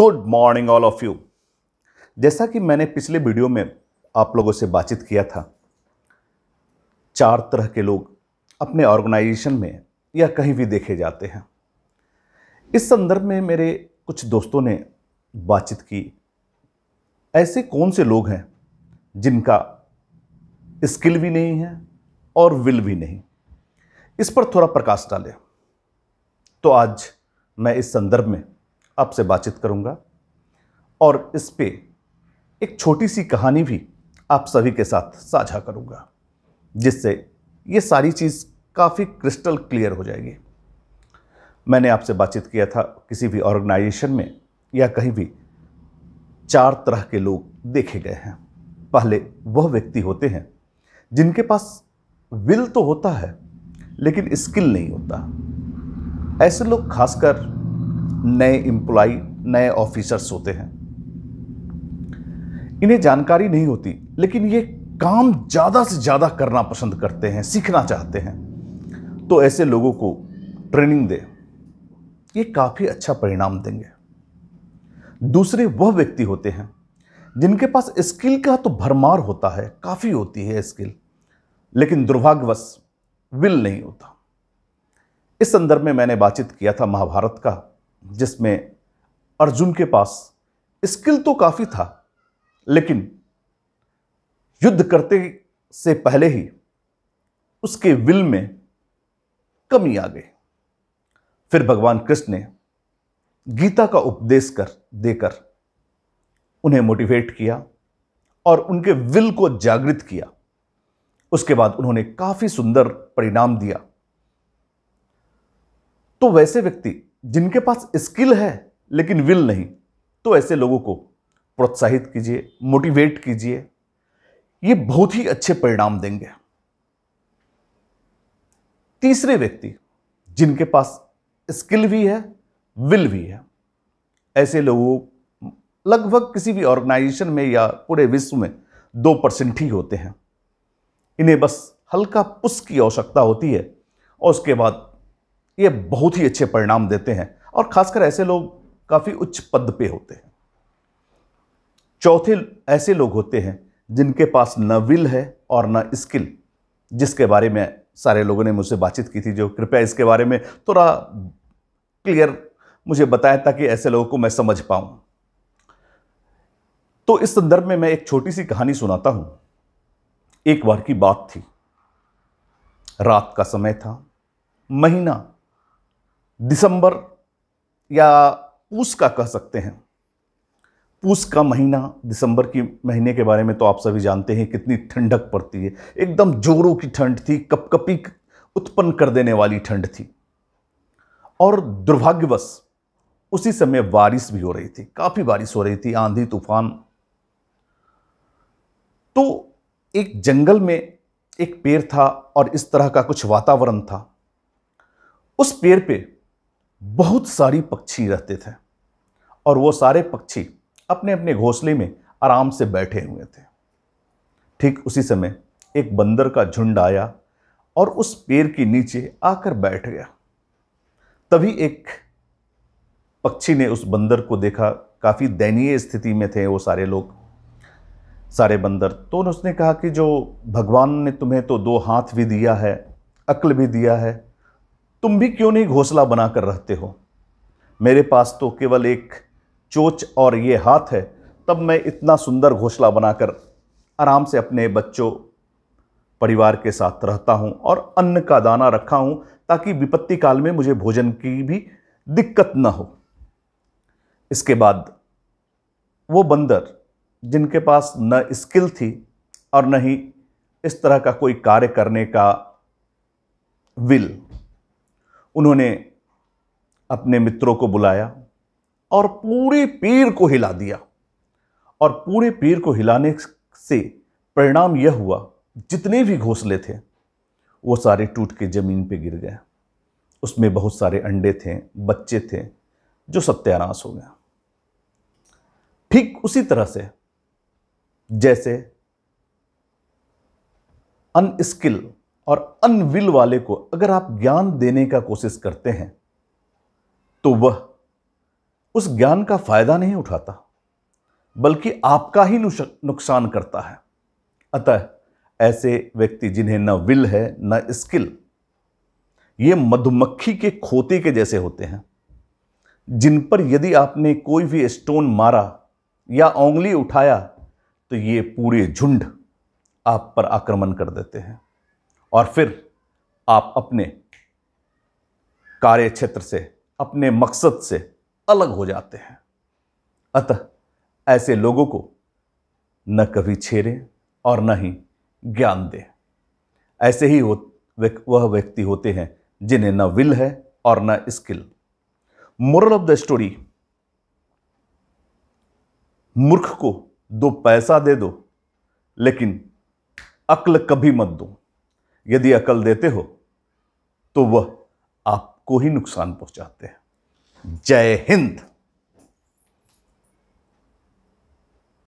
good morning all of you जैसा कि मैंने पिछले वीडियो में आप लोगों से बातचीत किया था चार तरह के लोग अपने ऑर्गेनाइजेशन में या कहीं भी देखे जाते हैं इस संदर्भ में मेरे कुछ दोस्तों ने बातचीत की ऐसे कौन से लोग हैं जिनका स्किल भी नहीं है और विल भी नहीं इस पर थोड़ा प्रकाश डालें तो आज मैं इस संदर्भ में आपसे बातचीत करूँगा और इस पर एक छोटी सी कहानी भी आप सभी के साथ साझा करूँगा जिससे ये सारी चीज़ काफ़ी क्रिस्टल क्लियर हो जाएगी मैंने आपसे बातचीत किया था किसी भी ऑर्गेनाइजेशन में या कहीं भी चार तरह के लोग देखे गए हैं पहले वह व्यक्ति होते हैं जिनके पास विल तो होता है लेकिन स्किल नहीं होता ऐसे लोग खासकर नए एम्प्लॉय नए ऑफिसर्स होते हैं इन्हें जानकारी नहीं होती लेकिन ये काम ज़्यादा से ज़्यादा करना पसंद करते हैं सीखना चाहते हैं तो ऐसे लोगों को ट्रेनिंग दे ये काफ़ी अच्छा परिणाम देंगे दूसरे वह व्यक्ति होते हैं जिनके पास स्किल का तो भरमार होता है काफ़ी होती है स्किल लेकिन दुर्भाग्यवश विल नहीं होता इस संदर्भ में मैंने बातचीत किया था महाभारत का जिसमें अर्जुन के पास स्किल तो काफ़ी था लेकिन युद्ध करते से पहले ही उसके विल में कमी आ गई फिर भगवान कृष्ण ने गीता का उपदेश कर देकर उन्हें मोटिवेट किया और उनके विल को जागृत किया उसके बाद उन्होंने काफ़ी सुंदर परिणाम दिया तो वैसे व्यक्ति जिनके पास स्किल है लेकिन विल नहीं तो ऐसे लोगों को प्रोत्साहित कीजिए मोटिवेट कीजिए ये बहुत ही अच्छे परिणाम देंगे तीसरे व्यक्ति जिनके पास स्किल भी है विल भी है ऐसे लोगों लगभग किसी भी ऑर्गेनाइजेशन में या पूरे विश्व में दो परसेंट ही होते हैं इन्हें बस हल्का पुश की आवश्यकता होती है और उसके बाद ये बहुत ही अच्छे परिणाम देते हैं और खासकर ऐसे लोग काफ़ी उच्च पद पे होते हैं चौथे ऐसे लोग होते हैं जिनके पास न विल है और न स्किल जिसके बारे में सारे लोगों ने मुझसे बातचीत की थी जो कृपया इसके बारे में थोड़ा क्लियर मुझे बताएं ताकि ऐसे लोगों को मैं समझ पाऊं तो इस संदर्भ में मैं एक छोटी सी कहानी सुनाता हूं एक बार की बात थी रात का समय था महीना दिसंबर या पूस का कह सकते हैं पूस का महीना दिसंबर की महीने के बारे में तो आप सभी जानते हैं कितनी ठंडक पड़ती है एकदम जोरों की ठंड थी कपकपी उत्पन्न कर देने वाली ठंड थी और दुर्भाग्यवश उसी समय बारिश भी हो रही थी काफ़ी बारिश हो रही थी आंधी तूफान तो एक जंगल में एक पेड़ था और इस तरह का कुछ वातावरण था उस पेड़ पे बहुत सारी पक्षी रहते थे और वो सारे पक्षी अपने अपने घोंसले में आराम से बैठे हुए थे ठीक उसी समय एक बंदर का झुंड आया और उस पेड़ के नीचे आकर बैठ गया तभी एक पक्षी ने उस बंदर को देखा काफ़ी दयनीय स्थिति में थे वो सारे लोग सारे बंदर तो उसने कहा कि जो भगवान ने तुम्हें तो दो हाथ भी दिया है अक्ल भी दिया है तुम भी क्यों नहीं घोंसला बनाकर रहते हो मेरे पास तो केवल एक चोच और ये हाथ है तब मैं इतना सुंदर घोंसला बनाकर आराम से अपने बच्चों परिवार के साथ रहता हूँ और अन्न का दाना रखा हूँ ताकि विपत्ति काल में मुझे भोजन की भी दिक्कत न हो इसके बाद वो बंदर जिनके पास न स्किल थी और न ही इस तरह का कोई कार्य करने का विल उन्होंने अपने मित्रों को बुलाया और पूरे पीर को हिला दिया और पूरे पीर को हिलाने से परिणाम यह हुआ जितने भी घोंसले थे वो सारे टूट के ज़मीन पे गिर गए उसमें बहुत सारे अंडे थे बच्चे थे जो सत्यानाश हो गया ठीक उसी तरह से जैसे अनस्किल और अनविल वाले को अगर आप ज्ञान देने का कोशिश करते हैं तो वह उस ज्ञान का फायदा नहीं उठाता बल्कि आपका ही नुकसान करता है अतः ऐसे व्यक्ति जिन्हें न विल है न स्किल ये मधुमक्खी के खोते के जैसे होते हैं जिन पर यदि आपने कोई भी स्टोन मारा या उंगली उठाया तो ये पूरे झुंड आप पर आक्रमण कर देते हैं और फिर आप अपने कार्य क्षेत्र से अपने मकसद से अलग हो जाते हैं अतः ऐसे लोगों को न कभी छेड़ें और न ही ज्ञान दें ऐसे ही हो वह व्यक्ति होते हैं जिन्हें न विल है और न skill moral of the story मूर्ख को दो पैसा दे दो लेकिन अक्ल कभी मत दो यदि अकल देते हो तो वह आपको ही नुकसान पहुंचाते हैं जय हिंद